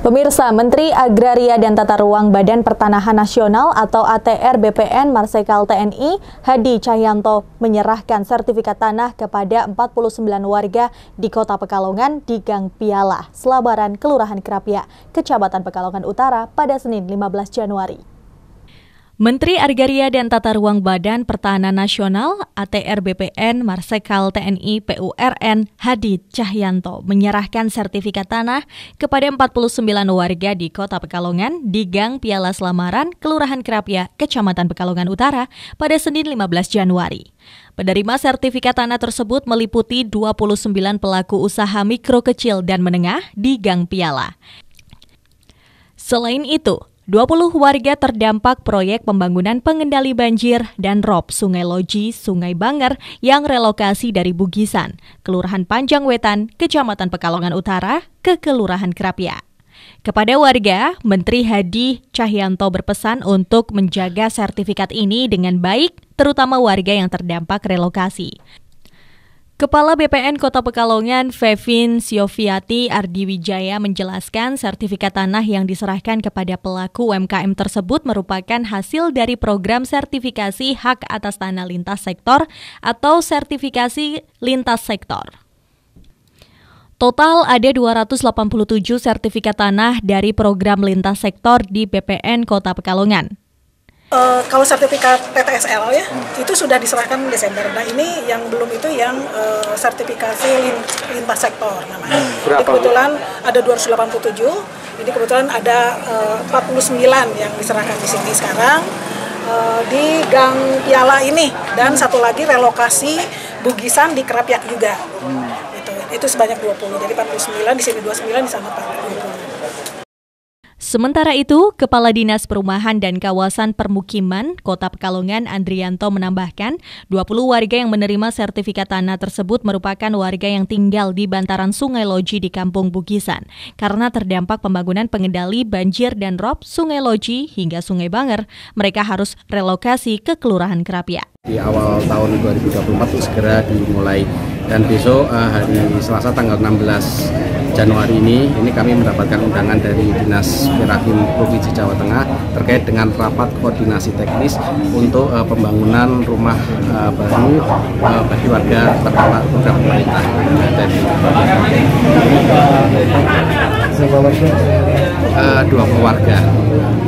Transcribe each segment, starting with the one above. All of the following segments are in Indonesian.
Pemirsa, Menteri Agraria dan Tata Ruang Badan Pertanahan Nasional atau ATR BPN Marsekal TNI Hadi Cahyanto menyerahkan sertifikat tanah kepada 49 warga di Kota Pekalongan di Gang Piala, Selabaran, Kelurahan Kerapia, Kecamatan Pekalongan Utara pada Senin 15 Januari. Menteri Agraria dan Tata Ruang Badan Pertahanan Nasional ATR BPN Marsekal TNI PURN Hadi Cahyanto menyerahkan sertifikat tanah kepada 49 warga di Kota Pekalongan di Gang Piala Selamaran, Kelurahan Kerapia, Kecamatan Pekalongan Utara pada Senin 15 Januari. Penerima sertifikat tanah tersebut meliputi 29 pelaku usaha mikro kecil dan menengah di Gang Piala. Selain itu, 20 warga terdampak proyek pembangunan pengendali banjir dan rob Sungai Loji, Sungai Banger yang relokasi dari Bugisan, Kelurahan Panjang Wetan, Kecamatan Pekalongan Utara, ke Kelurahan Kerapia. Kepada warga, Menteri Hadi Cahyanto berpesan untuk menjaga sertifikat ini dengan baik, terutama warga yang terdampak relokasi. Kepala BPN Kota Pekalongan, Fevin Sioviati Ardiwijaya menjelaskan sertifikat tanah yang diserahkan kepada pelaku UMKM tersebut merupakan hasil dari program sertifikasi hak atas tanah lintas sektor atau sertifikasi lintas sektor. Total ada 287 sertifikat tanah dari program lintas sektor di BPN Kota Pekalongan. Uh, kalau sertifikat PTSL ya hmm. itu sudah diserahkan Desember. Nah ini yang belum itu yang uh, sertifikasi lin, lintas sektor namanya. Hmm. Jadi kebetulan ada 287. Jadi kebetulan ada uh, 49 yang diserahkan di sini sekarang uh, di Gang Piala ini dan satu lagi relokasi Bugisan di Kerapiak juga. Hmm. Itu itu sebanyak 20. Jadi 49 di sini 29 di sana 40. Sementara itu, Kepala Dinas Perumahan dan Kawasan Permukiman Kota Pekalongan Andrianto menambahkan, 20 warga yang menerima sertifikat tanah tersebut merupakan warga yang tinggal di bantaran Sungai Loji di Kampung Bugisan karena terdampak pembangunan pengendali banjir dan rob Sungai Loji hingga Sungai Banger. Mereka harus relokasi ke Kelurahan Kerapia. Di awal tahun 2024 segera dimulai dan besok uh, hari Selasa tanggal 16 Januari ini ini kami mendapatkan undangan dari Dinas Perakim Provinsi Jawa Tengah terkait dengan rapat koordinasi teknis untuk uh, pembangunan rumah uh, baru uh, bagi warga terdampak program pemerintah dan uh, dua keluarga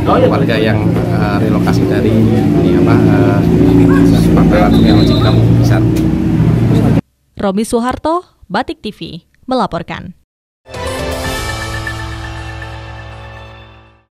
dua keluarga yang uh, relokasi dari ini apa uh, Sumatera Sungai Kampung Besar. Romi Soeharto, Batik TV, melaporkan.